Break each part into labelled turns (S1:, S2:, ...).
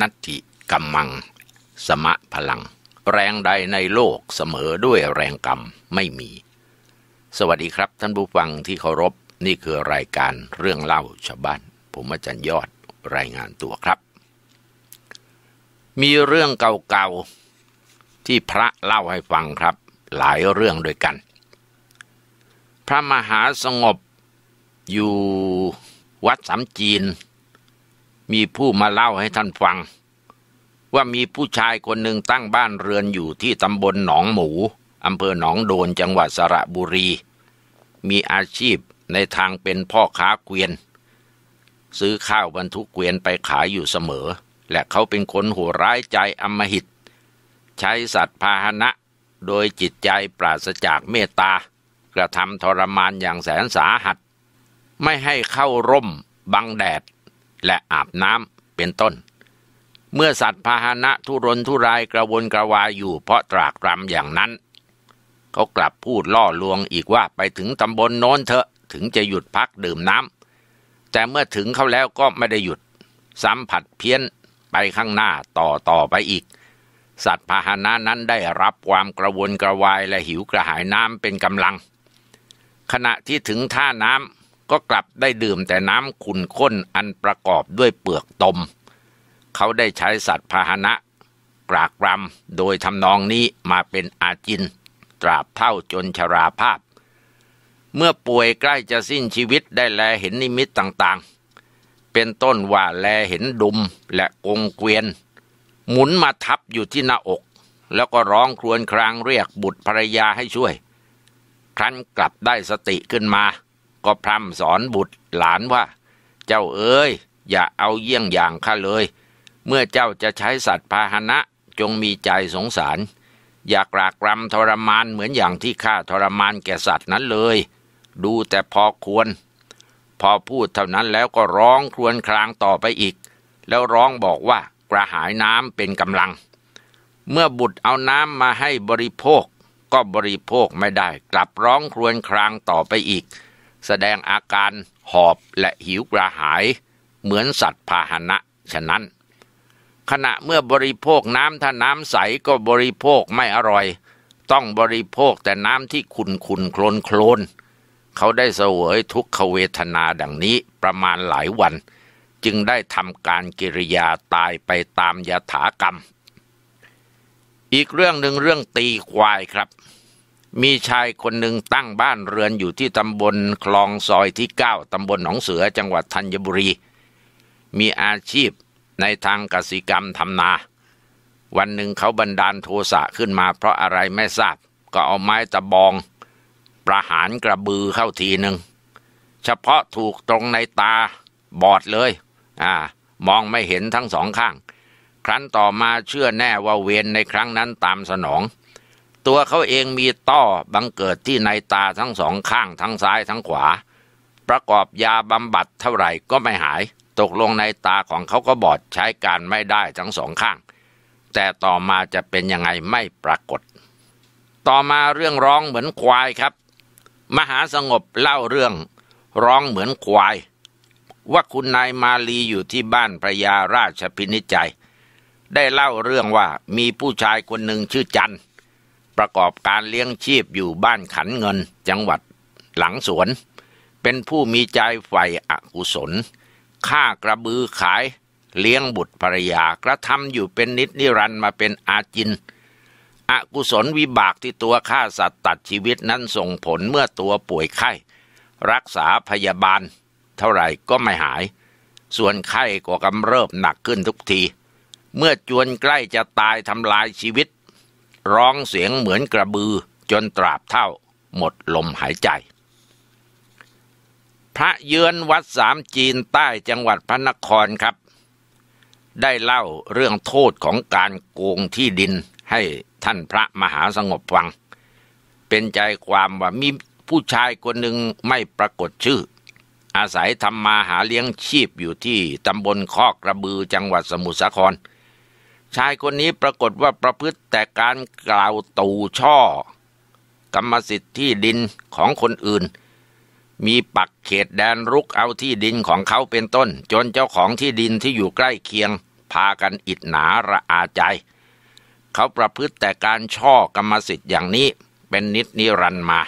S1: นัตติกัมมัง สมะพลัง แรงใดในโลกเสมอด้วยแรงกรรม ไม่มี สวัสดีครับท่านผู้ฟังที่เคารพนี่คือรายการเรื่องเล่าชาวบ้าน ผมอาจารย์ยอดรายงานตัวครับ มีเรื่องเก่าๆที่พระเล่าให้ฟังครับ หลายเรื่องด้วยกัน พระมหาสงบ อยู่วัดสามจีนมีผู้มาเล่าให้ท่านฟัง ว่ามีผู้ชายคนหนึ่งตั้งบ้านเรือนอยู่ที่ตำบลหนองหมู อำเภอหนองโดนจังหวัดสระบุรี มีอาชีพในทางเป็นพ่อค้าเกวียน ซื้อข้าวบรรทุกเกวียนไปขายอยู่เสมอ และเขาเป็นคนหัวร้ายใจอมหิต ใช้สัตว์พาหนะโดยจิตใจปราศจากเมตตากระทำทรมานอย่างแสนสาหัส ไม่ให้เข้าร่มบังแดดและอาบน้ำเป็นต้น เมื่อสัตว์พาหนะทุรนทุรายกระวนกระวายอยู่เพราะตรากตรำอย่างนั้น เขากลับพูดล่อลวงอีกว่าไปถึงตำบลโน้นเถอะถึงจะหยุดพักดื่มน้ำ แต่เมื่อถึงเขาแล้วก็ไม่ได้หยุด สัมผัสเพี้ยนไปข้างหน้าต่อต่อไปอีก สัตว์พาหนะนั้นได้รับความกระวนกระวายและหิวกระหายน้ำเป็นกำลัง ขณะที่ถึงท่าน้ำก็กลับได้ดื่มแต่น้ำขุ่นข้นอันประกอบด้วยเปลือกตม เขาได้ใช้สัตว์พาหนะกรากรำโดยทำนองนี้มาเป็นอาจินตราบเท่าจนชราภาพ เมื่อป่วยใกล้จะสิ้นชีวิตได้แลเห็นนิมิตต่าง ๆ เป็นต้นว่าแลเห็นดุมและกงเกวียน หมุนมาทับอยู่ที่หน้าอกแล้วก็ร้องครวญครางเรียกบุตรภรรยาให้ช่วย ครั้นกลับได้สติขึ้นมาก็พร่ำสอนบุตรหลานว่า เจ้าเอ๋ยอย่าเอาเยี่ยงอย่างข้าเลย เมื่อเจ้าจะใช้สัตว์พาหนะจงมีใจสงสาร อย่ากรากรำทรมานเหมือนอย่างที่ข้าทรมานแก่สัตว์นั้นเลย ดูแต่พอควร พอพูดเท่านั้นแล้วก็ร้องครวญครางต่อไปอีก แล้วร้องบอกว่ากระหายน้ำเป็นกำลัง เมื่อบุตรเอาน้ำมาให้บริโภค ก็บริโภคไม่ได้ กลับร้องครวญครางต่อไปอีกแสดงอาการหอบและหิวกระหายเหมือนสัตว์พาหนะ ฉะนั้น ขณะเมื่อบริโภคน้ำถ้าน้ำใสก็บริโภคไม่อร่อย ต้องบริโภคแต่น้ำที่ขุนขุนโคลนโคลนเขาได้เสวยทุกขเวทนาดังนี้ประมาณหลายวัน จึงได้ทำการกิริยาตายไปตามยถากรรม อีกเรื่องหนึ่งเรื่องตีควายครับมีชายคนหนึ่งตั้งบ้านเรือนอยู่ที่ตำบลคลองซอยที่9ตำบลหนองเสือจังหวัดธัญบุรี มีอาชีพในทางกสิกรรมทำนา วันหนึ่งเขาบันดาลโทสะขึ้นมาเพราะอะไรไม่ทราบ ก็เอาไม้ตะบองประหารกระบือเข้าทีหนึ่ง เฉพาะถูกตรงในตาบอดเลย อ่า มองไม่เห็นทั้งสองข้าง ครั้นต่อมาเชื่อแน่ว่าเวรในครั้งนั้นตามสนองตัวเขาเองมีต้อบังเกิดที่ในตาทั้งสองข้างทั้งซ้ายทั้งขวา ประกอบยาบำบัดเท่าไหร่ก็ไม่หาย ตกลงในตาของเขาก็บอดใช้การไม่ได้ทั้งสองข้าง แต่ต่อมาจะเป็นยังไงไม่ปรากฏ ต่อมาเรื่องร้องเหมือนควายครับมหาสงบเล่าเรื่องร้องเหมือนควาย ว่าคุณนายมาลีอยู่ที่บ้านพระยาราชพินิจใจได้เล่าเรื่องว่ามีผู้ชายคนหนึ่งชื่อจันทร์ประกอบการเลี้ยงชีพอยู่บ้านขันเงินจังหวัดหลังสวน เป็นผู้มีใจใฝ่อกุศลฆ่ากระบือขายเลี้ยงบุตรภรรยากระทำอยู่เป็นนิดนิรันมาเป็นอาจิน อกุศลวิบากที่ตัวฆ่าสัตว์ตัดชีวิตนั้นส่งผลเมื่อตัวป่วยไข้ รักษาพยาบาลเท่าไหร่ก็ไม่หาย ส่วนไข้ก็กำเริบหนักขึ้นทุกที เมื่อจวนใกล้จะตายทำลายชีวิตร้องเสียงเหมือนกระบือจนตราบเท่าหมดลมหายใจ พระเยือนวัดสามจีนใต้จังหวัดพระนครครับ ได้เล่าเรื่องโทษของการโกงที่ดินให้ท่านพระมหาสงบฟัง เป็นใจความว่ามีผู้ชายคนหนึ่งไม่ปรากฏชื่อ อาศัยทำมาหาเลี้ยงชีพอยู่ที่ตำบลคอกกระบือจังหวัดสมุทรสาครชายคนนี้ปรากฏว่าประพฤติแต่การกล่าวตู่ช่อ กรรมสิทธิ์ที่ดินของคนอื่น มีปักเขตแดนรุกเอาที่ดินของเขาเป็นต้น จนเจ้าของที่ดินที่อยู่ใกล้เคียง พากันอิดหนาระอาใจ เขาประพฤติแต่การช่อกรรมสิทธิ์อย่างนี้ เป็นนิดนิรันมา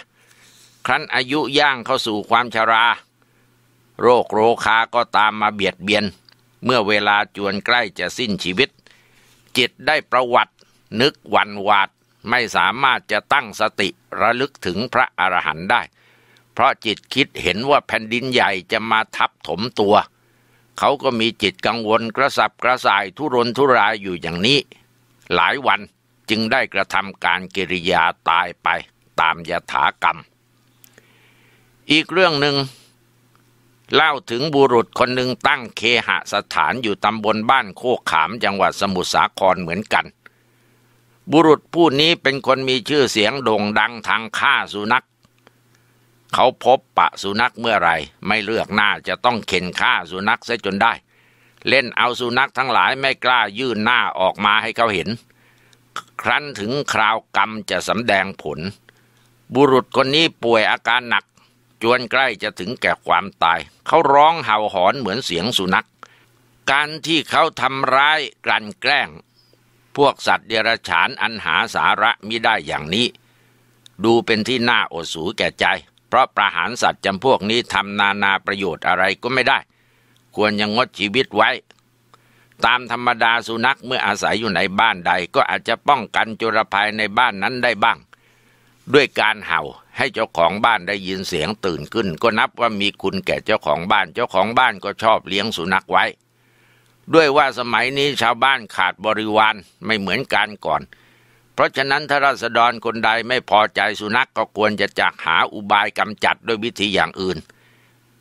S1: ครั้นอายุย่างเข้าสู่ความชรา โรคโรคาก็ตามมาเบียดเบียน เมื่อเวลาจวนใกล้จะสิ้นชีวิตจิตได้ประวัตินึกวันวาด ไม่สามารถจะตั้งสติระลึกถึงพระอรหันต์ได้ เพราะจิตคิดเห็นว่าแผ่นดินใหญ่จะมาทับถมตัว เขาก็มีจิตกังวลกระสับกระส่ายทุรนทุรายอยู่อย่างนี้ หลายวันจึงได้กระทำการกิริยาตายไปตามยถากรรม อีกเรื่องหนึ่งเล่าถึงบุรุษคนหนึ่งตั้งเคหสถานอยู่ตำบลบ้านโคกขามจังหวัดสมุทรสาครเหมือนกัน บุรุษผู้นี้เป็นคนมีชื่อเสียงโด่งดังทางฆ่าสุนัขเขาพบปะสุนัขเมื่อไรไม่เลือกหน้าจะต้องเข็นฆ่าสุนัขซะจนได้ เล่นเอาสุนัขทั้งหลายไม่กล้ายื่นหน้าออกมาให้เขาเห็น ครั้นถึงคราวกรรมจะสำแดงผล บุรุษคนนี้ป่วยอาการหนักจวนใกล้จะถึงแก่ความตาย เขาร้องเห่าหอนเหมือนเสียงสุนัข การที่เขาทำร้ายกลั่นแกล้งพวกสัตว์เดรัจฉานอันหาสาระมิได้อย่างนี้ ดูเป็นที่น่าอดสูแก่ใจ เพราะประหารสัตว์จำพวกนี้ทำนานาประโยชน์อะไรก็ไม่ได้ ควรยังงดชีวิตไว้ ตามธรรมดาสุนัขเมื่ออาศัยอยู่ในบ้านใดก็อาจจะป้องกันจุรภัยในบ้านนั้นได้บ้าง ด้วยการเห่าให้เจ้าของบ้านได้ยินเสียงตื่นขึ้นก็นับว่ามีคุณแก่เจ้าของบ้านเจ้าของบ้านก็ชอบเลี้ยงสุนัขไว้ ด้วยว่าสมัยนี้ชาวบ้านขาดบริวารไม่เหมือนการก่อน เพราะฉะนั้นถ้าราษฎรคนใดไม่พอใจสุนัขกก็ควรจะจักหาอุบายกำจัดด้วยวิธีอย่างอื่น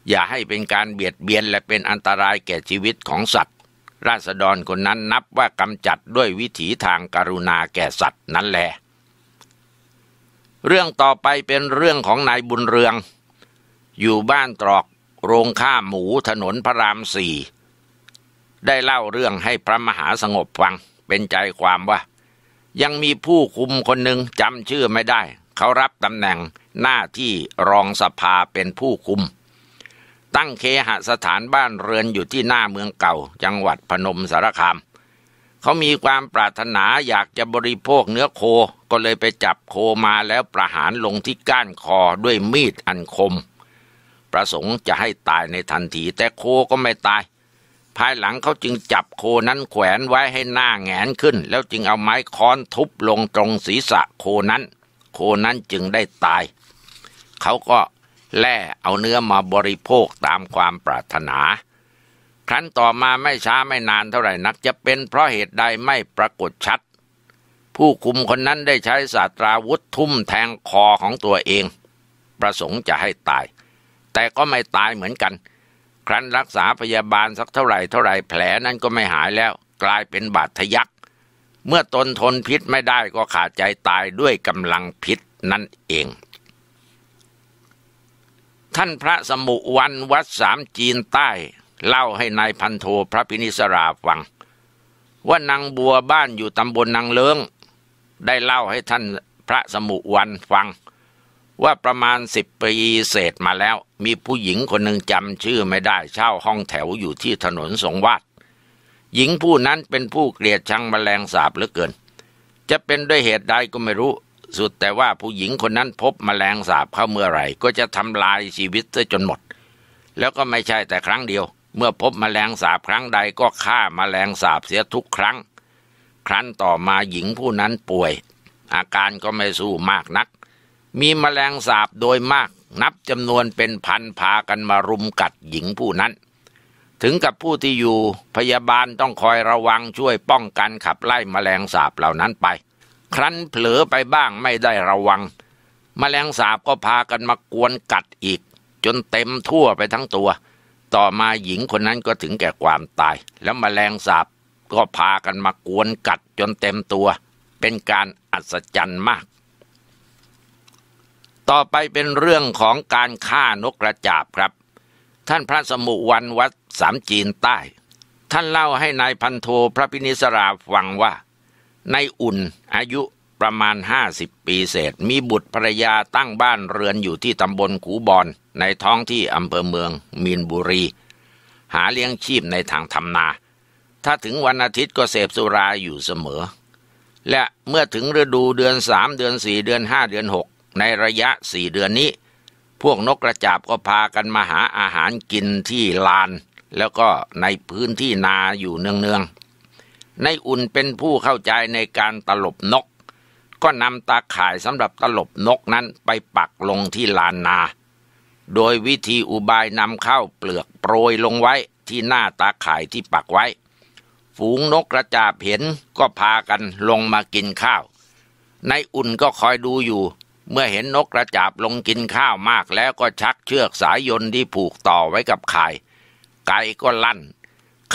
S1: อย่าให้เป็นการเบียดเบียนและเป็นอันตรายแก่ชีวิตของสัตว์ ราษฎรคนนั้นนับว่ากำจัดด้วยวิถีทางการุณาแก่สัตว์นั้นแหละเรื่องต่อไปเป็นเรื่องของนายบุญเรือง อยู่บ้านตรอกโรงฆ่าหมูถนนพระรามสี่ ได้เล่าเรื่องให้พระมหาสงบฟัง เป็นใจความว่า ยังมีผู้คุมคนหนึ่งจำชื่อไม่ได้ เขารับตำแหน่งหน้าที่รองสภาเป็นผู้คุม ตั้งเคหสถานบ้านเรือนอยู่ที่หน้าเมืองเก่า จังหวัดพนมสารคาม เขามีความปรารถนาอยากจะบริโภคเนื้อโคก็เลยไปจับโคมาแล้วประหารลงที่ก้านคอด้วยมีดอันคม ประสงค์จะให้ตายในทันทีแต่โคก็ไม่ตาย ภายหลังเขาจึงจับโคนั้นแขวนไว้ให้หน้าแงนขึ้น แล้วจึงเอาไม้ค้อนทุบลงตรงศีรษะโคนั้น โคนั้นจึงได้ตาย เขาก็แล่เอาเนื้อมาบริโภคตามความปรารถนาครั้นต่อมาไม่ช้าไม่นานเท่าไหร่นัก จะเป็นเพราะเหตุใดไม่ปรากฏชัดผู้คุมคนนั้นได้ใช้ศาสตราวุธทุ่มแทงคอของตัวเอง ประสงค์จะให้ตาย แต่ก็ไม่ตายเหมือนกัน ครั้นรักษาพยาบาลสักเท่าไหร่เท่าไหร่แผลนั้นก็ไม่หายแล้วกลายเป็นบาดทะยัก เมื่อตนทนพิษไม่ได้ก็ขาดใจตายด้วยกำลังพิษนั่นเอง ท่านพระสมุวันวัดสามจีนใต้ เล่าให้นายพันโทพระพินิสราฟัง ว่านางบัวบ้านอยู่ตำบลนนางเลิงได้เล่าให้ท่านพระสมุวันฟัง ว่าประมาณสิบปีเศษมาแล้ว มีผู้หญิงคนหนึ่งจำชื่อไม่ได้เช่าห้องแถวอยู่ที่ถนนสงวาดหญิงผู้นั้นเป็นผู้เกลียดชังมแมลงสาบเหลือเกิน จะเป็นด้วยเหตุใดก็ไม่รู้ สุดแต่ว่าผู้หญิงคนนั้นพบมแมลงสาบเข้าเมื่อไหร่ ก็จะทำลายชีวิตซะจนหมด แล้วก็ไม่ใช่แต่ครั้งเดียว เมื่อพบมแมลงสาบครั้งใดก็ฆ่ามแมลงสาบเสียทุกครั้งครั้นต่อมาหญิงผู้นั้นป่วย อาการก็ไม่สู้มากนัก มีมแมลงสาบโดยมาก นับจำนวนเป็นพันพากันมารุมกัดหญิงผู้นั้น ถึงกับผู้ที่อยู่ พยาบาลต้องคอยระวังช่วยป้องกันขับไล่มแมลงสาบเหล่านั้นไป ครั้นเผลอไปบ้างไม่ได้ระวังมแมลงสาบก็พากันมากวนกัดอีก จนเต็มทั่วไปทั้งตัว ต่อมาหญิงคนนั้นก็ถึงแก่ความตาย แล้วมแมลงสาบก็พากันมากวนกัดจนเต็มตัว เป็นการอัศจรรย์มาก ต่อไปเป็นเรื่องของการฆ่านกกระจาบครับ ท่านพระสมุวันวัดสามจีนใต้ ท่านเล่าให้ในายพันโทพระพินิสราฟังว่า ในอุ่นอายุประมาณห้าสิบปีเศษ มีบุตรภรยาตั้งบ้านเรือนอยู่ที่ตำบลขูบอน ในท้องที่อำเภอเมืองมีนบุรี หาเลี้ยงชีพในทางทำนาถ้าถึงวันอาทิตย์ก็เสพสุราอยู่เสมอ และเมื่อถึงฤดูเดือนสามเดือนสี่เดือนห้าเดือนหกในระยะสี่เดือนนี้ พวกนกกระจาบก็พากันมาหาอาหารกินที่ลาน แล้วก็ในพื้นที่นาอยู่เนืองๆในอุ่นเป็นผู้เข้าใจในการตลบนก ก็นำตาข่ายสำหรับตลบนกนั้นไปปักลงที่ลานนา โดยวิธีอุบายนำเข้าเปลือกโปรยลงไว้ที่หน้าตาข่ายที่ปักไว้ฝูงนกกระจาบเห็นก็พากันลงมากินข้าวนายอุ่นก็คอยดูอยู่ เมื่อเห็นนกกระจาบลงกินข้าวมากแล้วก็ชักเชือกสายยนที่ผูกต่อไว้กับไข่ไก่ก็ลั่น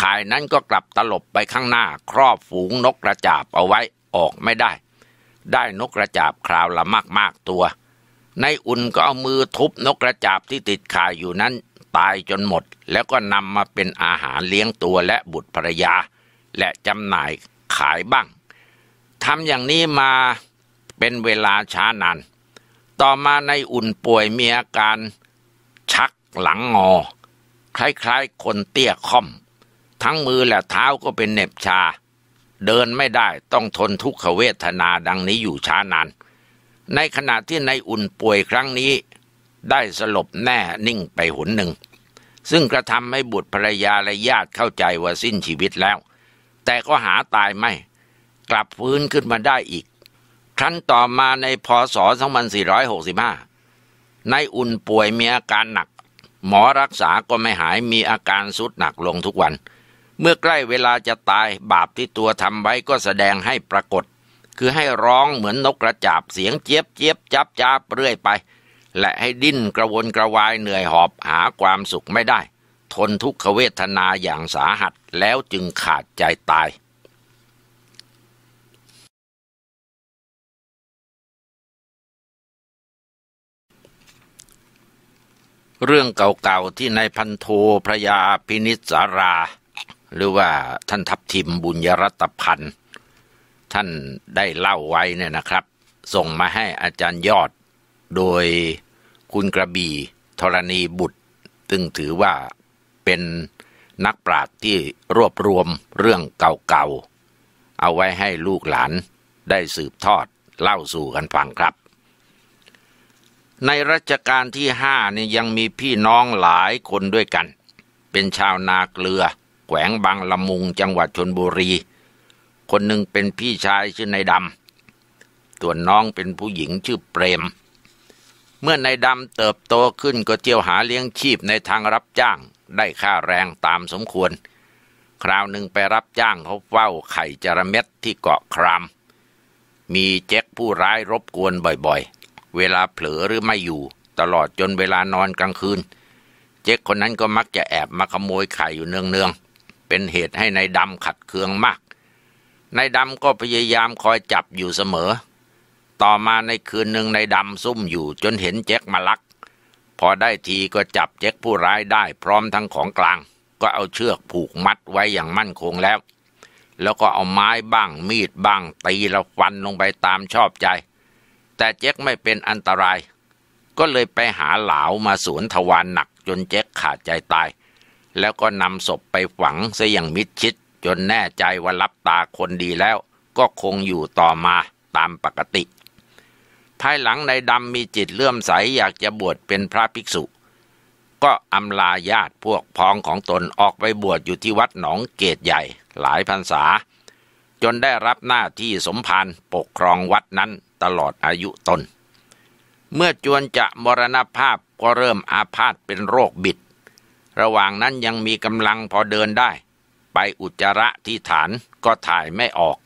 S1: ข่ายนั้นก็กลับตลบไปข้างหน้าครอบฝูงนกกระจาบเอาไว้ออกไม่ได้ ได้นกกระจาบคราวละมากมากตัวนายอุ่นก็เอามือทุบนกกระจาบที่ติดข่ายอยู่นั้น ตายจนหมดแล้วก็นำมาเป็นอาหารเลี้ยงตัวและบุตรภรยาและจำหน่ายขายบ้าง ทำอย่างนี้มาเป็นเวลาช้านาน ต่อมาในอุ่นป่วยมีอาการ ชักหลังงอ คล้ายๆ คนเตี้ยค่อม ทั้งมือและเท้าก็เป็นเน็บชา เดินไม่ได้ต้องทนทุกขเวทนาดังนี้อยู่ช้านาน ในขณะที่ในอุ่นป่วยครั้งนี้ ได้สลบแน่นิ่งไปหนหนึ่ง ซึ่งกระทำให้บุตรภรรยาและญาติเข้าใจว่าสิ้นชีวิตแล้วแต่ก็หาตายไม่ กลับฟื้นขึ้นมาได้อีกครั้นต่อมาในพศ 2465นายอุ่นป่วยมีอาการหนัก หมอรักษาก็ไม่หายมีอาการสุดหนักลงทุกวัน เมื่อใกล้เวลาจะตายบาปที่ตัวทำไว้ก็แสดงให้ปรากฏ คือให้ร้องเหมือนนกกระจาบเสียงเจี๊ยบเจี๊ยบจับจับเรื่อยไป และให้ดิ้นกระวนกระวายเหนื่อยหอบหาความสุขไม่ได้นทุกขเวทนาอย่างสาหัสแล้วจึงขาดใจตาย เรื่องเก่าๆที่นายพันโทพระยาพินิษสารา หรือว่าท่านทัพทิมบุญยรัตพันธ์ ท่านได้เล่าไว้เนี่ยนะครับ ส่งมาให้อาจารย์ยอดโดยคุณกระบี่ธรณีบุตรซึ่งถือว่าเป็นนักปราชญ์ที่รวบรวมเรื่องเก่าๆ เอาไว้ให้ลูกหลานได้สืบทอดเล่าสู่กันฟังครับ ในรัชกาลที่ห้านี่ยังมีพี่น้องหลายคนด้วยกัน เป็นชาวนาเกลือ แขวงบางละมุงจังหวัดชนบุรี คนหนึ่งเป็นพี่ชายชื่อนายดำตัวน้องเป็นผู้หญิงชื่อเปรม เมื่อนายดำเติบโตขึ้นก็เจียวหาเลี้ยงชีพในทางรับจ้างได้ค่าแรงตามสมควร คราวหนึ่งไปรับจ้างเขาเฝ้าไข่จระเม็ดที่เกาะคราม มีเจ๊กผู้ร้ายรบกวนบ่อยๆ เวลาเผลอหรือไม่อยู่ ตลอดจนเวลานอนกลางคืน เจ๊กคนนั้นก็มักจะแอบมาขโมยไข่อยู่เนืองๆ เป็นเหตุให้ในายดำขัดเคืองมาก นายดำก็พยายามคอยจับอยู่เสมอ ต่อมาในคืนหนึ่งนายดำซุ่มอยู่จนเห็นแจ็คมาลักพอได้ทีก็จับเจ็กผู้ร้ายได้พร้อมทั้งของกลาง ก็เอาเชือกผูกมัดไว้อย่างมั่นคงแล้ว แล้วก็เอาไม้บ้าง มีดบ้าง ตีละฟันลงไปตามชอบใจ แต่เจ็กไม่เป็นอันตราย ก็เลยไปหาเหลามาสวนทวารหนักจนเจ็กขาดใจตาย แล้วก็นำศพไปฝังซะอย่างมิดชิด จนแน่ใจว่ารับตาคนดีแล้วก็คงอยู่ต่อมาตามปกติภายหลังในดำมีจิตเลื่อมใสอยากจะบวชเป็นพระภิกษุ ก็อำลาญาติพวกพ้องของตนออกไปบวชอยู่ที่วัดหนองเกตใหญ่หลายพรรษา จนได้รับหน้าที่สมภารปกครองวัดนั้นตลอดอายุตน เมื่อจวนจะมรณภาพก็เริ่มอาพาธเป็นโรคบิด ระหว่างนั้นยังมีกำลังพอเดินได้ ไปอุจจาระที่ฐานก็ถ่ายไม่ออก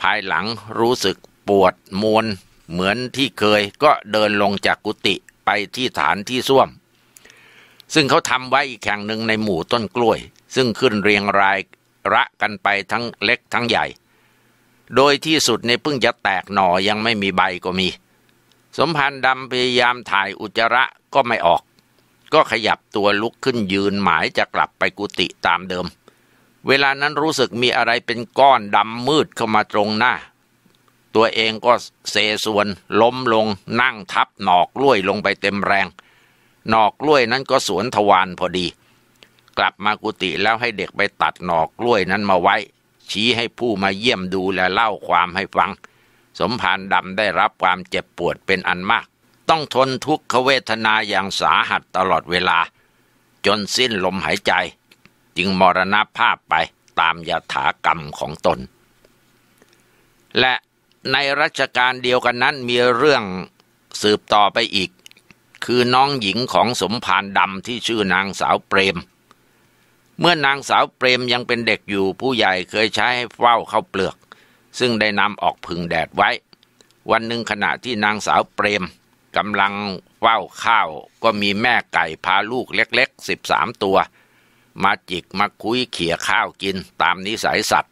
S1: ภายหลังรู้สึกปวดมวนเหมือนที่เคยก็เดินลงจากกุฏิไปที่ฐานที่ส้วมซึ่งเขาทำไว้อีกแห่งหนึ่งในหมู่ต้นกล้วย ซึ่งขึ้นเรียงรายระกันไปทั้งเล็กทั้งใหญ่ โดยที่สุดในเพิ่งจะแตกหน่อยังไม่มีใบก็มี สมพันธ์ดำพยายามถ่ายอุจระก็ไม่ออก ก็ขยับตัวลุกขึ้นยืนหมายจะกลับไปกุฏิตามเดิม เวลานั้นรู้สึกมีอะไรเป็นก้อนดำมืดเข้ามาตรงหน้าตัวเองก็เซส่วน ล้มลงนั่งทับหนอกล้วยลงไปเต็มแรง หนอกล้วยนั้นก็สวนทวารพอดี กลับมากุฏิแล้วให้เด็กไปตัดหนอกล้วยนั้นมาไว้ ชี้ให้ผู้มาเยี่ยมดูและเล่าความให้ฟัง สมภารดำได้รับความเจ็บปวดเป็นอันมาก ต้องทนทุกขเวทนาอย่างสาหัสตลอดเวลา จนสิ้นลมหายใจจึงมรณภาพไปตามยถากรรมของตน และในรัชกาลเดียวกันนั้นมีเรื่องสืบต่อไปอีก คือน้องหญิงของสมภารดำที่ชื่อนางสาวเปรม เมื่อนางสาวเปรมยังเป็นเด็กอยู่ผู้ใหญ่เคยใช้ให้เฝ้าเข้าเปลือก ซึ่งได้นำออกพึ่งแดดไว้ วันหนึ่งขณะที่นางสาวเปรมกำลังเฝ้าข้าวก็มีแม่ไก่พาลูกเล็กๆสิบามตัว มาจิกมาคุยเขี่ยข้าวกินตามนิสัยสัตว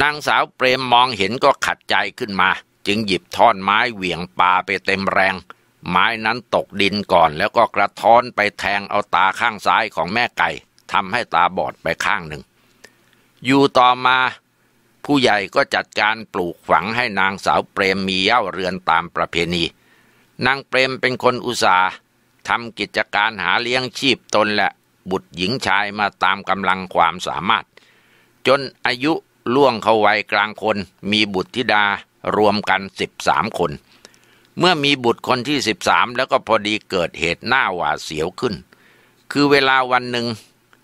S1: นางสาวเปรมมองเห็นก็ขัดใจขึ้นมาจึงหยิบท่อนไม้เหวี่ยงปาไปเต็มแรงไม้นั้นตกดินก่อนแล้วก็กระท้อนไปแทงเอาตาข้างซ้ายของแม่ไก่ทำให้ตาบอดไปข้างหนึ่ง อยู่ต่อมาผู้ใหญ่ก็จัดการปลูกฝังให้นางสาวเปรมมีเย่าเรือนตามประเพณี นางเปรมเป็นคนอุตสาห์ทำกิจการหาเลี้ยงชีพตนและบุตรหญิงชายมาตามกำลังความสามารถ จนอายุล่วงเข้าวัยกลางคนมีบุตรธิดารวมกันสิบสามคน เมื่อมีบุตรคนที่สิบสามแล้วก็พอดีเกิดเหตุหน้าหวาดเสียวขึ้น คือเวลาวันหนึ่ง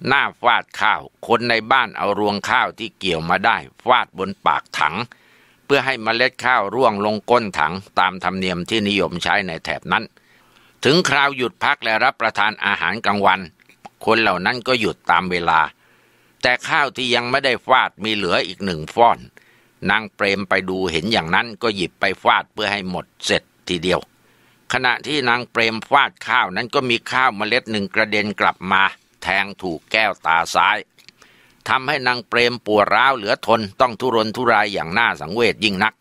S1: หน้าฟาดข้าว คนในบ้านเอารวงข้าวที่เกี่ยวมาได้ฟาดบนปากถังเพื่อให้มเมล็ดข้าวร่วงลงก้นถังตามธรรมเนียมที่นิยมใช้ในแถบนั้น ถึงคราวหยุดพักและรับประทานอาหารกลางวัน คนเหล่านั้นก็หยุดตามเวลาแต่ข้าวที่ยังไม่ได้ฟาดมีเหลืออีกหนึ่งฟ้อน นางเปรมไปดูเห็นอย่างนั้นก็หยิบไปฟาดเพื่อให้หมดเสร็จทีเดียว ขณะที่นางเปรมฟาดข้าวนั้นก็มีข้าวเมล็ดหนึ่งกระเด็นกลับมาแทงถูกแก้วตาซ้ายทำให้นางเปรมปวดร้าวเหลือทนต้องทุรนทุรายอย่างน่าสังเวชยิ่งนัก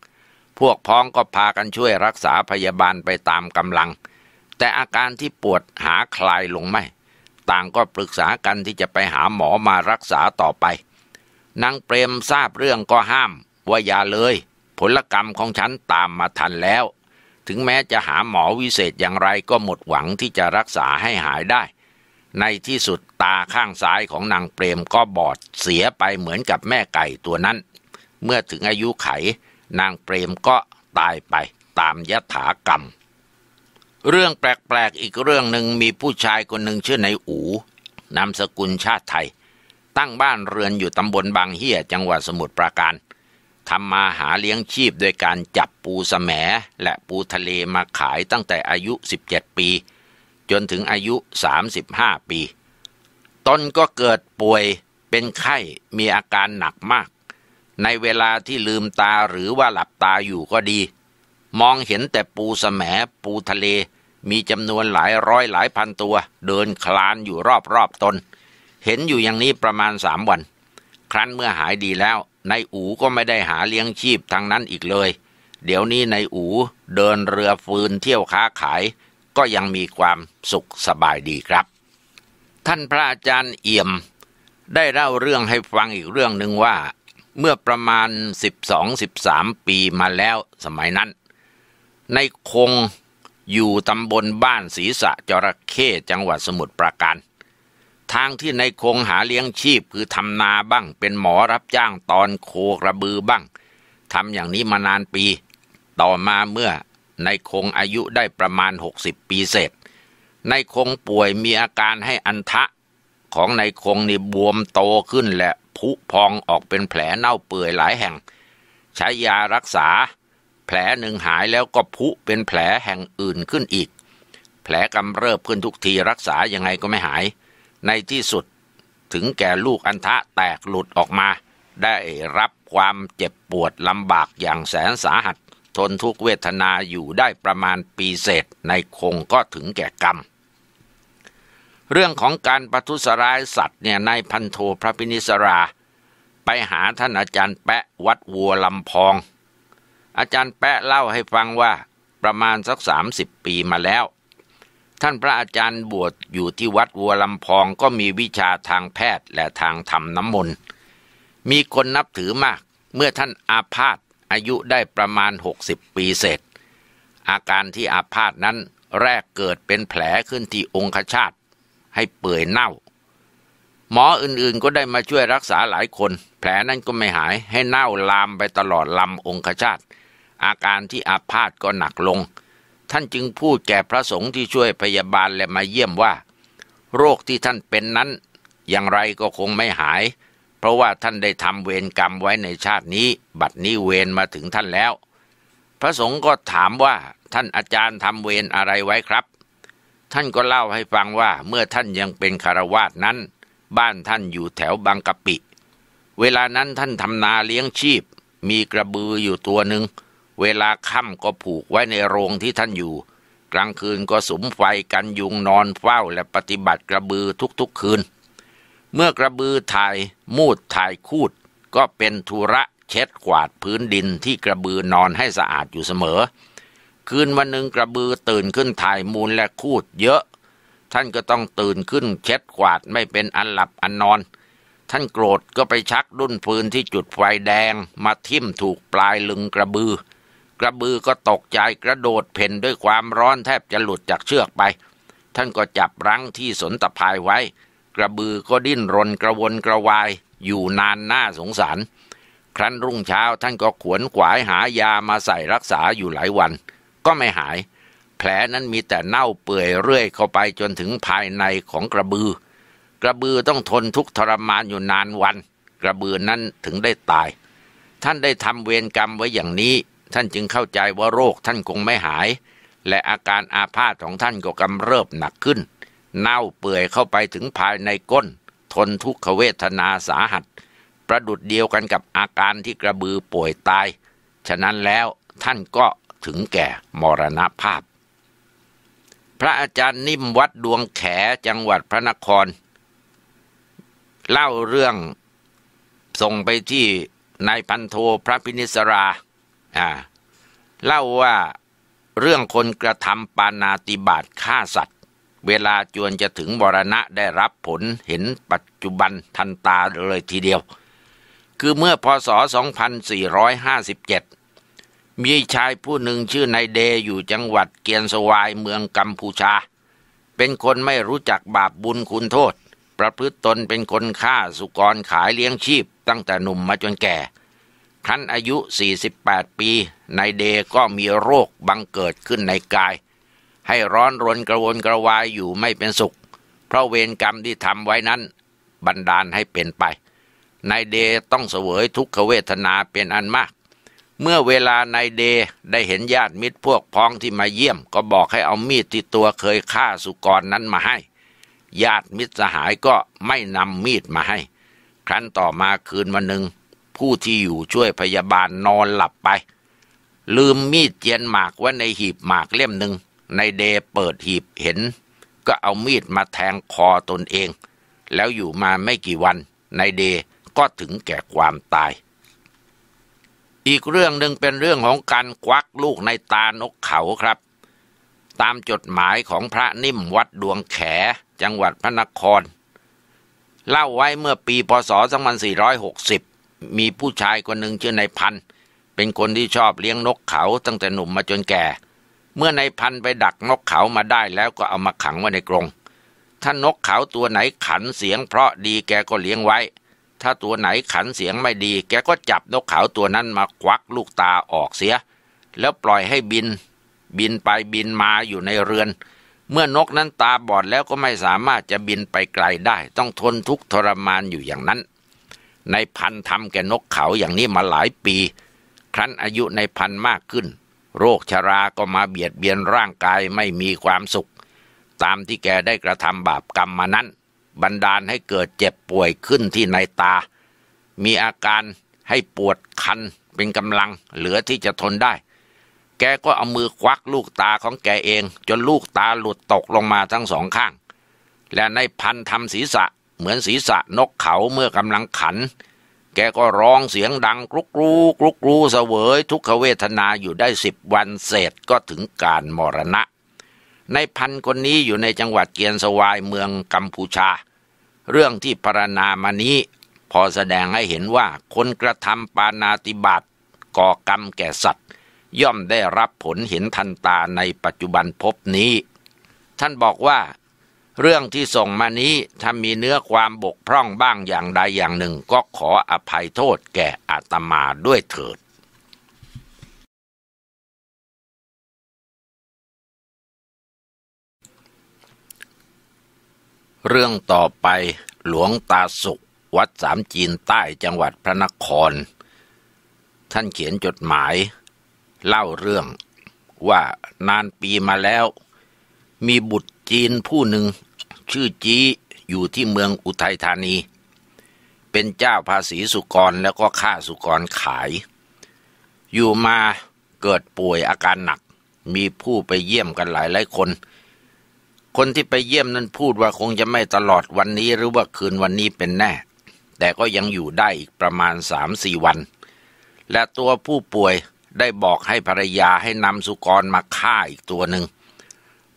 S1: พวกพ้องก็พากันช่วยรักษาพยาบาลไปตามกำลัง แต่อาการที่ปวดหาคลายลงไม่ต่างก็ปรึกษากันที่จะไปหาหมอมารักษาต่อไป นางเปรมทราบเรื่องก็ห้ามว่าอย่าเลย ผลกรรมของฉันตามมาทันแล้ว ถึงแม้จะหาหมอวิเศษอย่างไรก็หมดหวังที่จะรักษาให้หายได้ ในที่สุดตาข้างซ้ายของนางเปรมก็บอดเสียไปเหมือนกับแม่ไก่ตัวนั้น เมื่อถึงอายุไข นางเปรมก็ตายไปตามยถากรรมเรื่องแปลกๆ อีกเรื่องหนึ่งมีผู้ชายคนหนึ่งชื่อนายอูนามสกุลชาติไทย ตั้งบ้านเรือนอยู่ตำบลบางเฮียจังหวัดสมุทรปราการ ทำมาหาเลี้ยงชีพโดยการจับปูสแสมและปูทะเลมาขายตั้งแต่อายุ 17 ปี จนถึงอายุ 35 ปีตนก็เกิดป่วยเป็นไข้มีอาการหนักมาก ในเวลาที่ลืมตาหรือว่าหลับตาอยู่ก็ดี มองเห็นแต่ปูสแสมปูทะเลมีจำนวนหลายร้อยหลายพันตัวเดินคลานอยู่รอบรอบตน เห็นอยู่อย่างนี้ประมาณสามวัน ครั้นเมื่อหายดีแล้วนายอูก็ไม่ได้หาเลี้ยงชีพทางนั้นอีกเลย เดี๋ยวนี้นายอูเดินเรือฟืนเที่ยวค้าขาย ก็ยังมีความสุขสบายดีครับ ท่านพระอาจารย์เอี่ยม ได้เล่าเรื่องให้ฟังอีกเรื่องหนึ่งว่า เมื่อประมาณ12-13ปีมาแล้วสมัยนั้น ในคงอยู่ตำบลบ้านศรีสะจระเข้จังหวัดสมุทรปราการ ทางที่ในคงหาเลี้ยงชีพคือทำนาบ้างเป็นหมอรับจ้างตอนโคกระบือบ้างทำอย่างนี้มานานปี ต่อมาเมื่อในคงอายุได้ประมาณ 60 ปีเสร็จในคงป่วยมีอาการให้อันทะของในคงนี่บวมโตขึ้นและผุพองออกเป็นแผลเน่าเปื่อยหลายแห่ง ใช้ยารักษาแผลหนึ่งหายแล้วก็พุเป็นแผลแห่งอื่นขึ้นอีก แผลกำเริบขึ้นทุกทีรักษายังไงก็ไม่หาย ในที่สุดถึงแก่ลูกอันทะแตกหลุดออกมา ได้รับความเจ็บปวดลำบากอย่างแสนสาหัส ทนทุกเวทนาอยู่ได้ประมาณปีเศษในคงก็ถึงแก่กรรม เรื่องของการปทุสรายสัตว์เนี่ยนายพันโทพระพินิสรา ไปหาท่านอาจารย์แปะวัดวัวลำพองอาจารย์แปะเล่าให้ฟังว่าประมาณสักสามสิบปีมาแล้ว ท่านพระอาจารย์บวชอยู่ที่วัดวัวลำพองก็มีวิชาทางแพทย์และทางทำน้ำมนต์มีคนนับถือมาก เมื่อท่านอาพาธอายุได้ประมาณ 60 ปีเสร็จ อาการที่อาพาธนั้นแรกเกิดเป็นแผลขึ้นที่องคชาตให้เปื่อยเน่า หมออื่นๆก็ได้มาช่วยรักษาหลายคน แผลนั้นก็ไม่หายให้เน่าลามไปตลอดลำองคชาตอาการที่อาพาธก็หนักลง ท่านจึงพูดแก่พระสงฆ์ที่ช่วยพยาบาลและมาเยี่ยมว่า โรคที่ท่านเป็นนั้น อย่างไรก็คงไม่หาย เพราะว่าท่านได้ทำเวรกรรมไว้ในชาตินี้ บัดนี้เวรมาถึงท่านแล้ว พระสงฆ์ก็ถามว่าท่านอาจารย์ทำเวรอะไรไว้ครับ ท่านก็เล่าให้ฟังว่าเมื่อท่านยังเป็นคารวาสนั้น บ้านท่านอยู่แถวบางกะปิ เวลานั้นท่านทำนาเลี้ยงชีพ มีกระบืออยู่ตัวหนึ่งเวลาค่ำก็ผูกไว้ในโรงที่ท่านอยู่ กลางคืนก็สมไฟกันยุงนอนเฝ้าและปฏิบัติกระบือทุกๆคืน เมื่อกระบือถ่ายมูดถ่ายคูดก็เป็นธุระเช็ดกวาดพื้นดินที่กระบือนอนให้สะอาดอยู่เสมอ คืนวันหนึ่งกระบือตื่นขึ้นถ่ายมูลและคูดเยอะ ท่านก็ต้องตื่นขึ้นเช็ดกวาดไม่เป็นอันหลับอันนอน ท่านโกรธก็ไปชักดุ้นปืนที่จุดไฟแดง มาทิ่มถูกปลายลึงกระบือกระบือก็ตกใจกระโดดเพ่นด้วยความร้อนแทบจะหลุดจากเชือกไป ท่านก็จับรั้งที่สนตะพายไว้ กระบือก็ดิ้นรนกระวนกระวายอยู่นานน่าสงสาร ครั้นรุ่งเช้าท่านก็ขวนขวายหายามาใส่รักษาอยู่หลายวัน ก็ไม่หาย แผลนั้นมีแต่เน่าเปื่อยเรื่อยเข้าไปจนถึงภายในของกระบือ กระบือต้องทนทุกทรมานอยู่นานวัน กระบือนั้นถึงได้ตาย ท่านได้ทำเวรกรรมไว้อย่างนี้ท่านจึงเข้าใจว่าโรคท่านคงไม่หาย และอาการอาพาธของท่านก็กำเริบหนักขึ้น เน่าเปื่อยเข้าไปถึงภายในก้น ทนทุกขเวทนาสาหัส ประดุดเดียวกันกับอาการที่กระบือป่วยตาย ฉะนั้นแล้วท่านก็ถึงแก่มรณภาพ พระอาจารย์นิ่มวัดดวงแขจังหวัดพระนคร เล่าเรื่องส่งไปที่นายพันโทพระพินิสรา่าเล่าว่าเรื่องคนกระทำปานาติบาตฆ่าสัตว์ เวลาจวนจะถึงบรณะได้รับผลเห็นปัจจุบันทันตาเลยทีเดียว คือเมื่อพศ 2457 มีชายผู้หนึ่งชื่อนายเดอยู่จังหวัดเกียนสวายเมืองกัมพูชา เป็นคนไม่รู้จักบาปบุญคุณโทษ ประพฤติตนเป็นคนฆ่าสุกรขายเลี้ยงชีพตั้งแต่หนุ่มมาจนแก่ครั้นอายุ 48 ปีนายเดก็มีโรคบังเกิดขึ้นในกาย ให้ร้อนรนกระวนกระวายอยู่ไม่เป็นสุข เพราะเวรกรรมที่ทำไว้นั้นบันดาลให้เป็นไปนายเดต้องเสวยทุกขเวทนาเป็นอันมาก เมื่อเวลานายเดได้เห็นญาติมิตรพวกพ้องที่มาเยี่ยมก็บอกให้เอามีดที่ตัวเคยฆ่าสุกรนั้นมาให้ ญาติมิตรสหายก็ไม่นำมีดมาให้ครั้นต่อมาคืนวันหนึ่งผู้ที่อยู่ช่วยพยาบาลนอนหลับไป ลืมมีดเจียนหมากไว้ในหีบหมากเล่มหนึ่งในเดเปิดหีบเห็น ก็เอามีดมาแทงคอตนเอง แล้วอยู่มาไม่กี่วันในเดก็ถึงแก่ความตาย อีกเรื่องหนึ่งเป็นเรื่องของการควักลูกในตานกเขาครับ ตามจดหมายของพระนิ่มวัดดวงแขจังหวัดพระนครเล่าไว้เมื่อปีพศ2460มีผู้ชายคนหนึ่งชื่อนายพัน เป็นคนที่ชอบเลี้ยงนกเขาตั้งแต่หนุ่มมาจนแก่ เมื่อนายพันไปดักนกเขามาได้แล้วก็เอามาขังไว้ในกรง ถ้านกเขาตัวไหนขันเสียง เพราะดีแกก็เลี้ยงไว้ ถ้าตัวไหนขันเสียงไม่ดี แกก็จับนกเขาตัวนั้นมาควักลูกตาออกเสีย แล้วปล่อยให้บิน บินไปบินมาอยู่ในเรือน เมื่อนกนั้นตาบอดแล้วก็ไม่สามารถจะบินไปไกลได้ ต้องทนทุกข์ทรมานอยู่อย่างนั้นในพันธ์ทำแก่นกเขาอย่างนี้มาหลายปี ครั้นอายุในพันธ์มากขึ้น โรคชรา ก็มาเบียดเบียนร่างกายไม่มีความสุข ตามที่แกได้กระทำบาปกรรมมานั้น บันดาลให้เกิดเจ็บป่วยขึ้นที่ในตา มีอาการให้ปวดคันเป็นกำลังเหลือที่จะทนได้ แกก็เอามือควักลูกตาของแกเอง จนลูกตาหลุดตกลงมาทั้งสองข้าง และในพันทำศีรษะเหมือนศีรษะนกเขาเมื่อกำลังขัน แกก็ร้องเสียงดังกรุกรูกรุกรูเสวยทุกขเวทนาอยู่ได้สิบวันเศษก็ถึงการมรณะ ในพันคนนี้อยู่ในจังหวัดเกียนสวายเมืองกัมพูชา เรื่องที่พรณนามานี้พอแสดงให้เห็นว่าคนกระทำปานาติบาตก่อกรรมแก่สัตว์ ย่อมได้รับผลเห็นทันตาในปัจจุบันพบนี้ ท่านบอกว่าเรื่องที่ส่งมานี้ถ้ามีเนื้อความบกพร่องบ้างอย่างใดอย่างหนึ่งก็ขออภัยโทษแก่อาตมาด้วยเถิด เรื่องต่อไปหลวงตาสุขวัดสามจีนใต้จังหวัดพระนคร ท่านเขียนจดหมาย เล่าเรื่องว่านานปีมาแล้ว มีบุตรจีนผู้หนึ่งชื่อจีอยู่ที่เมืองอุทัยธานี เป็นเจ้าภาษีสุกร แล้วก็ฆ่าสุกรขาย อยู่มาเกิดป่วยอาการหนักมีผู้ไปเยี่ยมกันหลายหลายคน คนที่ไปเยี่ยมนั้นพูดว่าคงจะไม่ตลอดวันนี้หรือว่าคืนวันนี้เป็นแน่ แต่ก็ยังอยู่ได้อีกประมาณสามสี่วัน และตัวผู้ป่วยได้บอกให้ภรรยาให้นำสุกรมาฆ่าอีกตัวหนึ่ง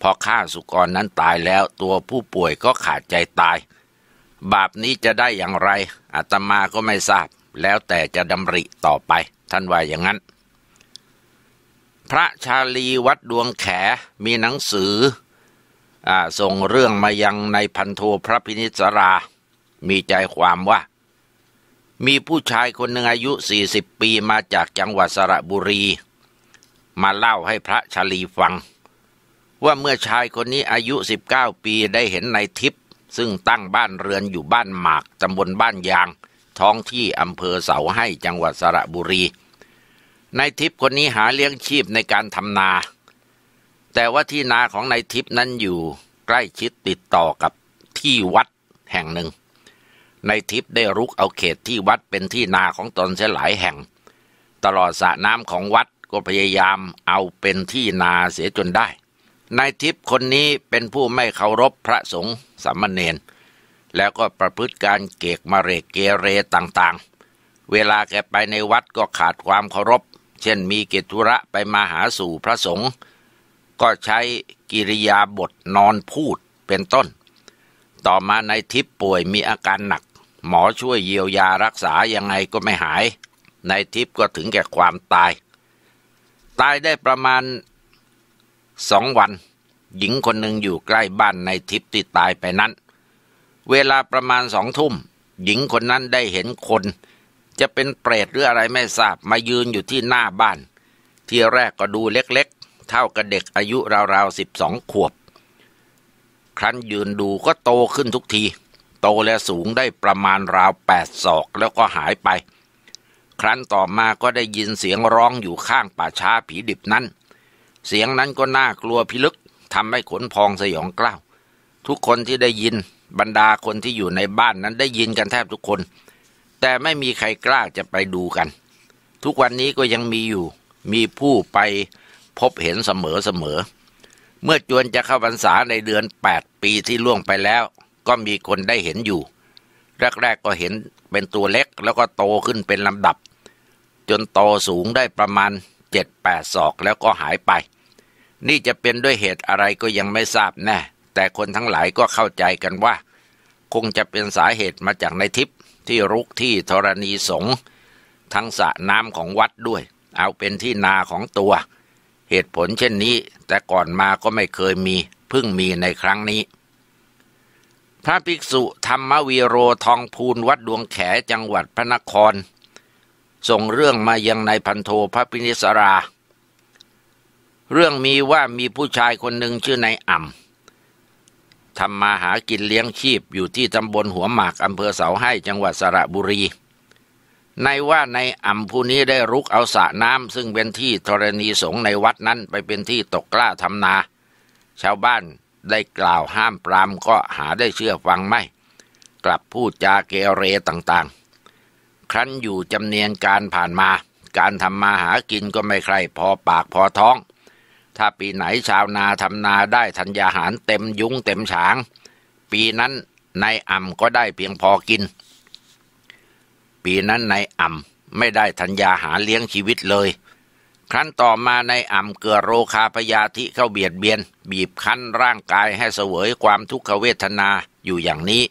S1: พอฆ่าสุกรนั้นตายแล้วตัวผู้ป่วยก็ขาดใจตาย บาปนี้จะได้อย่างไรอาตมาก็ไม่ทราบ แล้วแต่จะดำริต่อไป ท่านว่าอย่างนั้น พระชาลีวัดดวงแขมีหนังสืออส่งเรื่องมายังในพันโทพระพินิสรา มีใจความว่า มีผู้ชายคนหนึ่งอายุ 40 ปีมาจากจังหวัดสระบุรี มาเล่าให้พระชาลีฟังว่าเมื่อชายคนนี้อายุ 19 ปีได้เห็นในทิพย์ซึ่งตั้งบ้านเรือนอยู่บ้านหมากตำบลบ้านยาง ท้องที่อำเภอเสาให้จังหวัดสระบุรีนายทิพย์คนนี้หาเลี้ยงชีพในการทำนา แต่ว่าที่นาของนายทิพย์นั้นอยู่ใกล้ชิดติดต่อกับที่วัดแห่งหนึ่งนายทิพย์ได้รุกเอาเขตที่วัดเป็นที่นาของตนเสียหลายแห่ง ตลอดสระน้ำของวัดก็พยายามเอาเป็นที่นาเสียจนได้นายทิพย์คนนี้เป็นผู้ไม่เคารพพระสงฆ์สามเณรแล้วก็ประพฤติการเกกมาเรเกเรต่างๆ เวลาแกไปในวัดก็ขาดความเคารพ เช่นมีกิจธุระไปมาหาสู่พระสงฆ์ก็ใช้กิริยาบทนอนพูดเป็นต้น ต่อมานายทิพย์ป่วยมีอาการหนัก หมอช่วยเยียวยารักษายังไงก็ไม่หายนายทิพย์ก็ถึงแก่ความตาย ตายได้ประมาณสองวัน หญิงคนหนึ่งอยู่ใกล้บ้านในทิพย์ที่ตายไปนั้น เวลาประมาณสองทุ่มหญิงคนนั้นได้เห็นคน จะเป็นเปรตหรืออะไรไม่ทราบมายืนอยู่ที่หน้าบ้าน ที่แรกก็ดูเล็กๆ เท่ากับเด็กอายุราวๆสิบสองขวบ ครั้นยืนดูก็โตขึ้นทุกที โตและสูงได้ประมาณราวแปดศอกแล้วก็หายไปครั้นต่อมาก็ได้ยินเสียงร้องอยู่ข้างป่าช้าผีดิบนั้นเสียงนั้นก็น่ากลัวพิลึกทำให้ขนพองสยองกล้าว ทุกคนที่ได้ยินบรรดาคนที่อยู่ในบ้านนั้นได้ยินกันแทบทุกคน แต่ไม่มีใครกล้าจะไปดูกัน ทุกวันนี้ก็ยังมีอยู่ มีผู้ไปพบเห็นเสมอเสมอ เมื่อจวนจะเข้าพรรษาในเดือน 8 ปีที่ล่วงไปแล้วก็มีคนได้เห็นอยู่แรกๆก็เห็นเป็นตัวเล็กแล้วก็โตขึ้นเป็นลำดับ จนโตสูงได้ประมาณเจ็ดแปดศอกแล้วก็หายไป นี่จะเป็นด้วยเหตุอะไรก็ยังไม่ทราบแน่ แต่คนทั้งหลายก็เข้าใจกันว่าคงจะเป็นสาเหตุมาจากในทิพย์ที่รุกที่ธรณีสงทั้งสระน้ำของวัดด้วย เอาเป็นที่นาของตัว เหตุผลเช่นนี้ แต่ก่อนมาก็ไม่เคยมีเพิ่งมีในครั้งนี้ พระภิกษุธรรมวีโรทองภูลวัดดวงแขจังหวัดพระนครส่งเรื่องมายังนายพันโทพระพินิสรา เรื่องมีว่ามีผู้ชายคนหนึ่งชื่อนายอ่ำทำมาหากินเลี้ยงชีพอยู่ที่ตำบลหัวหมากอำเภอเสาให้จังหวัดสระบุรีนายว่านายอ่ำผู้นี้ได้รุกเอาสระน้ำซึ่งเป็นที่ธรณีสงในวัดนั้นไปเป็นที่ตกกล้าทำนา ชาวบ้านได้กล่าวห้ามปรามก็หาได้เชื่อฟังไม่ กลับพูดจาเกเรต่าง ๆครั้นอยู่จำเนียนการผ่านมา การทำมาหากินก็ไม่ใครพอปากพอท้อง ถ้าปีไหนชาวนาทำนาได้ธัญญาหารเต็มยุ้งเต็มฉาง ปีนั้นนายอ่ำก็ได้เพียงพอกิน ปีนั้นนายอ่ำไม่ได้ธัญญาหารเลี้ยงชีวิตเลย ครั้นต่อมานายอ่ำเกิดโรคาพยาธิเข้าเบียดเบียน บีบคั้นร่างกายให้เสวยความทุกขเวทนาอยู่อย่างนี้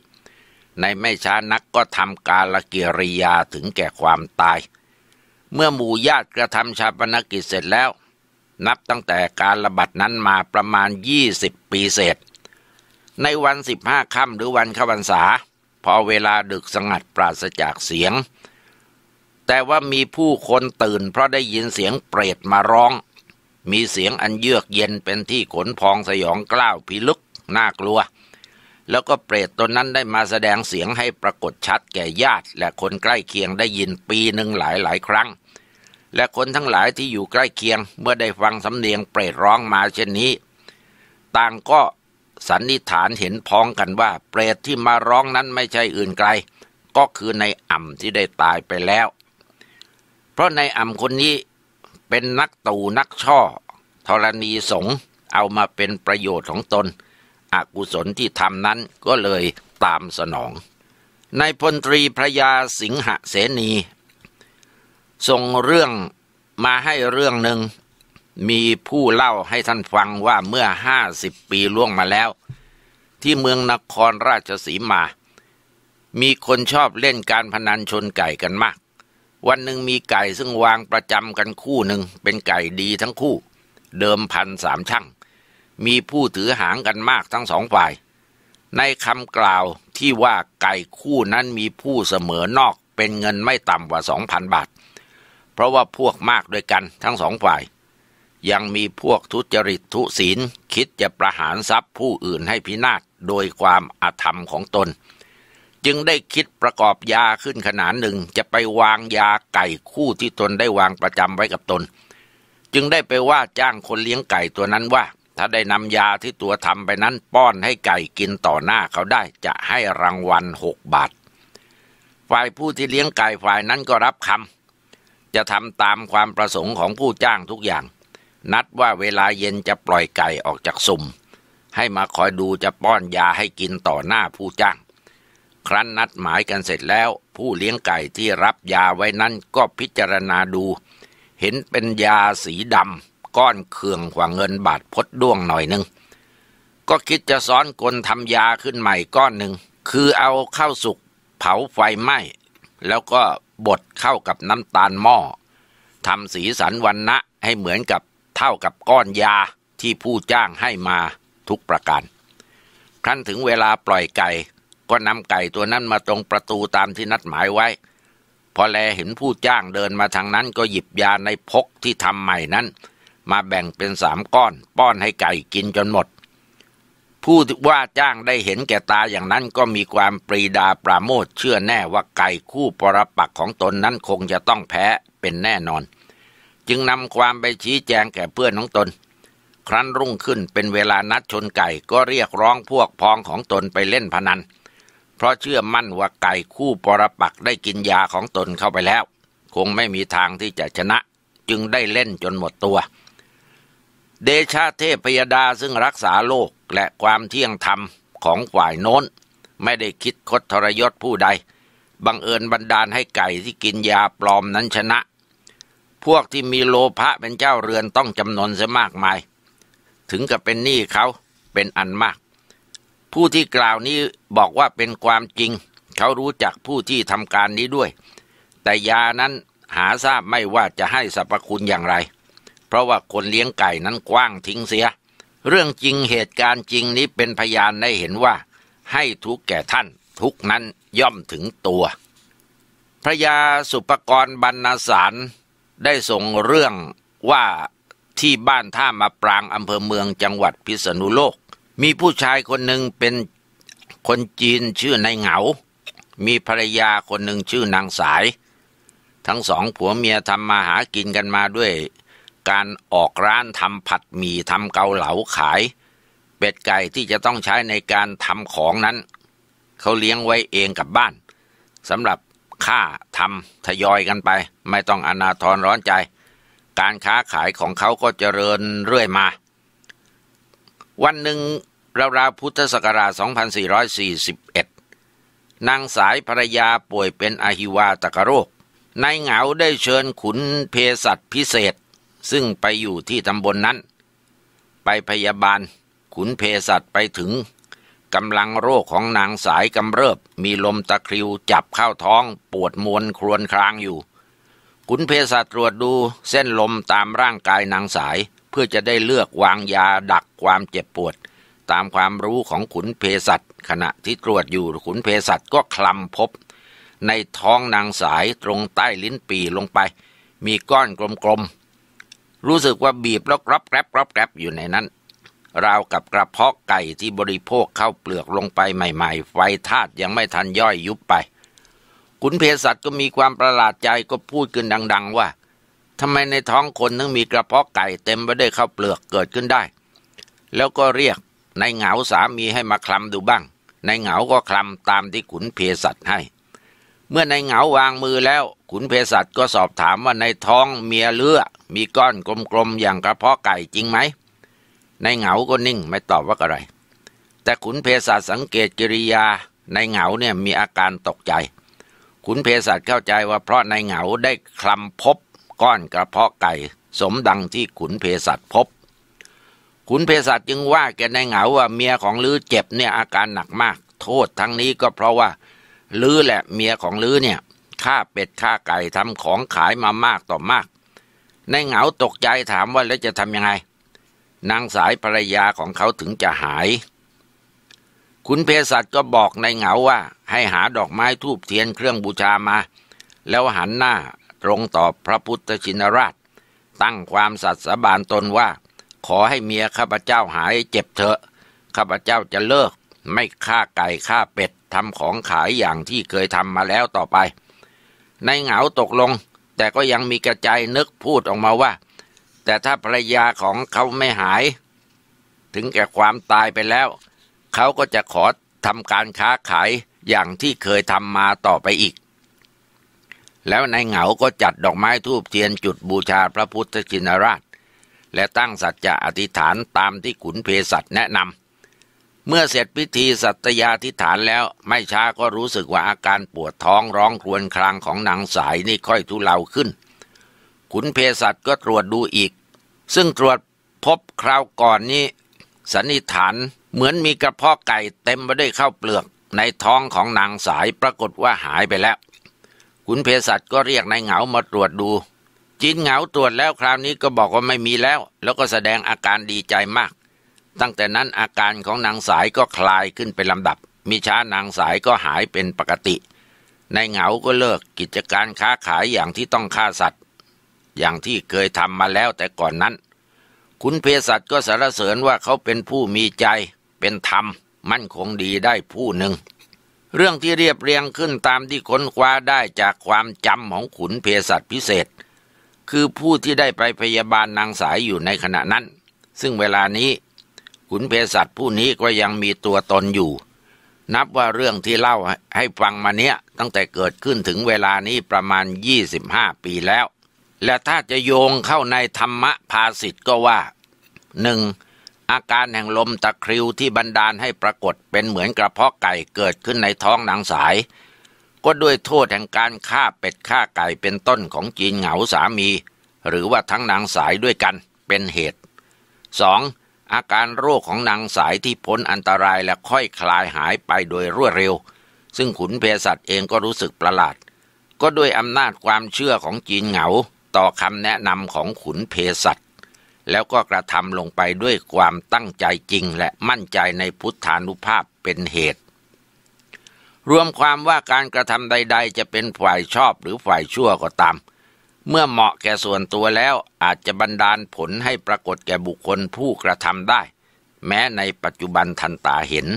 S1: ในไม่ช้านักก็ทำกาลกิริยาถึงแก่ความตาย เมื่อหมู่ญาติกระทำชาปนกิจเสร็จแล้ว นับตั้งแต่การระบาดนั้นมาประมาณ 20 ปีเศษ ในวันสิบห้าค่ำหรือวันขวันษาพอเวลาดึกสงัดปราศจากเสียง แต่ว่ามีผู้คนตื่นเพราะได้ยินเสียงเปรตมาร้อง มีเสียงอันเยือกเย็นเป็นที่ขนพองสยองกล้าวพิลึกน่ากลัวแล้วก็เปรตตนนั้นได้มาแสดงเสียงให้ปรากฏชัดแก่ญาติ และคนใกล้เคียงได้ยินปีหนึ่งหลายหลายครั้ง และคนทั้งหลายที่อยู่ใกล้เคียงเมื่อได้ฟังสำเนียงเปรตร้องมาเช่นนี้ ต่างก็สันนิษฐานเห็นพ้องกันว่า เปรตที่มาร้องนั้นไม่ใช่อื่นไกล ก็คือในอ่ำที่ได้ตายไปแล้ว เพราะในอ่ำคนนี้เป็นนักตูนักช่อธรณีสงเอามาเป็นประโยชน์ของตนอกุศลที่ทำนั้นก็เลยตามสนองนายพลตรีพระยาสิงหเสนีส่งเรื่องมาให้เรื่องหนึ่งมีผู้เล่าให้ท่านฟังว่าเมื่อห้าสิบปีล่วงมาแล้ว ที่เมืองนครราชสีมา มีคนชอบเล่นการพนันชนไก่กันมาก วันหนึ่งมีไก่ซึ่งวางประจำกันคู่หนึ่งเป็นไก่ดีทั้งคู่เดิมพันสามช่างมีผู้ถือหางกันมากทั้งสองฝ่าย ในคำกล่าวที่ว่าไก่คู่นั้นมีผู้เสมอนอกเป็นเงินไม่ต่ำกว่าสองพันบาท เพราะว่าพวกมากด้วยกันทั้งสองฝ่าย ยังมีพวกทุจริตทุศีล คิดจะประหารทรัพย์ผู้อื่นให้พินาศโดยความอาธรรมของตน จึงได้คิดประกอบยาขึ้นขนาดหนึ่งจะไปวางยาไก่คู่ที่ตนได้วางประจำไว้กับตน จึงได้ไปว่าจ้างคนเลี้ยงไก่ตัวนั้นว่าถ้าได้นำยาที่ตัวทำไปนั้นป้อนให้ไก่กินต่อหน้าเขาได้จะให้รางวัลหกบาท ฝ่ายผู้ที่เลี้ยงไก่ฝ่ายนั้นก็รับคำจะทำตามความประสงค์ของผู้จ้างทุกอย่าง นัดว่าเวลาเย็นจะปล่อยไก่ออกจากซุ่ม ให้มาคอยดูจะป้อนยาให้กินต่อหน้าผู้จ้าง ครั้นนัดหมายกันเสร็จแล้ว ผู้เลี้ยงไก่ที่รับยาไว้นั้นก็พิจารณาดู เห็นเป็นยาสีดำก้อนเครื่องกว่าเงินบาทพดด้วงหน่อยหนึ่งก็คิดจะซ้อนกลทำยาขึ้นใหม่ก้อนหนึ่งคือเอาข้าวสุกเผาไฟไหม้แล้วก็บดเข้ากับน้ำตาลหม้อทำสีสันวันนะให้เหมือนกับเท่ากับก้อนยาที่ผู้จ้างให้มาทุกประการครั้นถึงเวลาปล่อยไก่ก็นำไก่ตัวนั้นมาตรงประตูตามที่นัดหมายไว้ พอแลเห็นผู้จ้างเดินมาทางนั้นก็หยิบยาในพกที่ทำใหม่นั้นมาแบ่งเป็นสามก้อนป้อนให้ไก่กินจนหมดผู้ว่าจ้างได้เห็นแก่ตาอย่างนั้นก็มีความปรีดาปราโมทเชื่อแน่ว่าไก่คู่ปรปักของตนนั้นคงจะต้องแพ้เป็นแน่นอน จึงนำความไปชี้แจงแก่เพื่อนของตน ครั้นรุ่งขึ้นเป็นเวลานัดชนไก่ก็เรียกร้องพวกพ้องของตนไปเล่นพนันเพราะเชื่อมั่นว่าไก่คู่ปรปักได้กินยาของตนเข้าไปแล้ว คงไม่มีทางที่จะชนะ จึงได้เล่นจนหมดตัวเดชาเทพยดาซึ่งรักษาโลกและความเที่ยงธรรมของฝ่ายโน้น ไม่ได้คิดคดทรยศผู้ใดบังเอิญบันดาลให้ไก่ที่กินยาปลอมนั้นชนะ พวกที่มีโลภะเป็นเจ้าเรือนต้องจำนวนเสียมากมาย ถึงกับเป็นหนี้เขาเป็นอันมาก ผู้ที่กล่าวนี้บอกว่าเป็นความจริง เขารู้จักผู้ที่ทำการนี้ด้วย แต่ยานั้นหาทราบไม่ว่าจะให้สรรพคุณอย่างไรเพราะว่าคนเลี้ยงไก่นั้น กว้างทิ้งเสีย เรื่องจริงเหตุการณ์จริงนี้เป็นพยานได้เห็นว่าให้ทุกแก่ท่านทุกนั้นย่อมถึงตัว พระยาสุปกรบรรณสารได้ส่งเรื่องว่าที่บ้านท่ามาปรางอำเภอเมืองจังหวัดพิษณุโลก มีผู้ชายคนหนึ่งเป็นคนจีนชื่อนายเหงา มีภรรยาคนหนึ่งชื่อนางสาย ทั้งสองผัวเมียทำมาหากินกันมาด้วยการออกร้านทำผัดหมี่ทำเกาเหลาขายเป็ดไก่ที่จะต้องใช้ในการทำของนั้น เขาเลี้ยงไว้เองกับบ้าน สำหรับค่าทำทยอยกันไปไม่ต้องอนาทรร้อนใจ การค้าขายของเขาก็เจริญเรื่อยมา วันหนึ่ง ราวราพุทธศักราช2441 นางสายภรยาป่วยเป็นอหิวาตกโรคนายเหงาได้เชิญขุนเพศัตพิเศษซึ่งไปอยู่ที่ตำบลนนั้น ไปพยาบาล ขุนเพศัตไปถึงกำลังโรคของนางสายกำเริบมีลมตะคริวจับเข้าท้อง ปวดมวนครวนครางอยู่ ขุนเพศัตตรวจดูเส้นลมตามร่างกายนางสายเพื่อจะได้เลือกวางยาดักความเจ็บปวด ตามความรู้ของขุนเพศัตขณะที่ตรวจอยู่ขุนเพศัตก็คลำพบ ในท้องนางสายตรงใต้ลิ้นปีลงไป มีก้อนกลมรู้สึกว่าบีบแล้วกรับแกรบกรับแกรบอยู่ในนั้น ราวกับกระเพาะไก่ที่บริโภคเข้าเปลือกลงไปใหม่ ๆ ไฟธาตุยังไม่ทันย่อยยุบไป ขุนเพศสัตว์ก็มีความประหลาดใจก็พูดขึ้นดังๆว่าทำไมในท้องคนถึงมีกระเพาะไก่เต็มไปด้วยข้าวเปลือกเกิดขึ้นได้ แล้วก็เรียกนายเหงาสามีให้มาคลำดูบ้างนายเหงาก็คลำตามที่ขุนเพศสัตว์ให้เมื่อนายเหงาวางมือแล้ว ขุนเศสัชก็สอบถามว่าในท้องเมียเลือดมีก้อนกลมๆอย่างกระเพาะไก่จริงไหมนายเหงาก็นิ่งไม่ตอบว่าอะไร แต่ขุนเศสัชสังเกตกิริยานายเหงาเนี่ยมีอาการตกใจ ขุนเศสัชเข้าใจว่าเพราะนายเหงาได้คลำพบ ก้อนกระเพาะไก่ สมดังที่ขุนเศสัชพบ ขุนเศสัชจึงว่าแกนายเหงาว่าเมียของลือเจ็บเนี่ยอาการหนักมาก โทษทั้งนี้ก็เพราะว่าลือแหละเมียของลือเนี่ยฆ่าเป็ดฆ่าไก่ทำของขายมามากต่อมาก ในเหงาตกใจถามว่าแล้วจะทำยังไง นางสายภรรยาของเขาถึงจะหาย คุณเพศัตว์ก็บอกในเหงาว่าให้หาดอกไม้ทูบเทียนเครื่องบูชามา แล้วหันหน้าตรงต่อพระพุทธชินราชตั้งความสัตย์สบานตนว่า ขอให้เมียข้าพเจ้าหายเจ็บเถอะข้าพเจ้าจะเลิก ไม่ฆ่าไก่ฆ่าเป็ดทำของขายอย่างที่เคยทำมาแล้วต่อไป ในเหงาตกลง แต่ก็ยังมีกระจายนึกพูดออกมาว่า แต่ถ้าภรรยาของเขาไม่หาย ถึงแก่ความตายไปแล้ว เขาก็จะขอทำการค้าขายอย่างที่เคยทำมาต่อไปอีก แล้วในเหงาก็จัดดอกไม้ทูบเทียนจุดบูชาพระพุทธชินราช และตั้งสัจจะอธิษฐานตามที่ขุนเพศัตแนะนำเมื่อเสร็จพิธีสัตยาธิฐานแล้วไม่ช้าก็รู้สึกว่าอาการปวดท้องร้องครวญครางของนางสายนี่ค่อยทุเลาขึ้นขุนเพศัตก็ตรวจดูอีก ซึ่งตรวจพบคราวก่อนนี้สันนิษฐานเหมือนมีกระเพาะไก่เต็มไปด้วยข้าวเปลือก ในท้องของนางสายปรากฏว่าหายไปแล้วขุนเพศัตก็เรียกนายเหงามาตรวจดูจินเหงาตรวจแล้วคราวนี้ก็บอกว่าไม่มีแล้ว แล้วก็แสดงอาการดีใจมากตั้งแต่นั้นอาการของนางสายก็คลายขึ้นเป็นลำดับมิช้านางสายก็หายเป็นปกติในเหงาก็เลิกกิจการค้าขายอย่างที่ต้องฆ่าสัตว์ อย่างที่เคยทำมาแล้วแต่ก่อนนั้นคุณเพศัตก็สรรเสริญว่าเขาเป็นผู้มีใจ เป็นธรรมมั่นคงดีได้ผู้หนึ่ง เรื่องที่เรียบเรียงขึ้นตามที่ค้นคว้าได้จากความจำของขุนเพศัตพิเศษ คือผู้ที่ได้ไปพยาบาลนางสายอยู่ในขณะนั้น ซึ่งเวลานี้ขุนเภสัชผู้นี้ก็ยังมีตัวตนอยู่ นับว่าเรื่องที่เล่าให้ฟังมาเนี้ย ตั้งแต่เกิดขึ้นถึงเวลานี้ประมาณ 25 ปีแล้ว และถ้าจะโยงเข้าในธรรมภาสิทธ์ก็ว่าหนึ่งอาการแห่งลมตะคริวที่บันดาลให้ปรากฏเป็นเหมือนกระเพาะไก่เกิดขึ้นในท้องนางสาย ก็ด้วยโทษแห่งการฆ่าเป็ดฆ่าไก่เป็นต้นของจีนเหงาสามี หรือว่าทั้งนางสายด้วยกันเป็นเหตุ 2. อาการโรคของนางสายที่พ้นอันตรายและค่อยคลายหายไปโดยรวดเร็วซึ่งขุนเพศัตเองก็รู้สึกประหลาด ก็ด้วยอำนาจความเชื่อของจีนเหงา ต่อคำแนะนำของขุนเพศัตแล้วก็กระทำลงไปด้วยความตั้งใจจริงและมั่นใจในพุทธานุภาพเป็นเหตุ รวมความว่าการกระทำใด ๆจะเป็นฝ่ายชอบหรือฝ่ายชั่วก็ตามเมื่อเหมาะแก่ส่วนตัวแล้วอาจจะบันดาลผลให้ปรากฏแก่บุคคลผู้กระทำได้ แม้ในปัจจุบันทันตาเห็น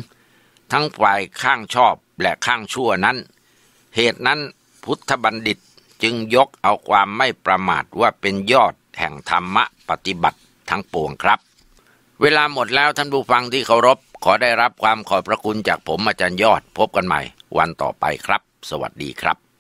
S1: ทั้งฝ่ายข้างชอบและข้างชั่วนั้น เหตุนั้นพุทธบัณฑิตจึงยกเอาความไม่ประมาทว่าเป็นยอดแห่งธรรมะปฏิบัติทั้งปวงครับ เวลาหมดแล้วท่านผู้ฟังที่เคารพ ขอได้รับความขอบพระคุณจากผมอาจารย์ยอดพบกันใหม่ วันต่อไปครับ สวัสดีครับ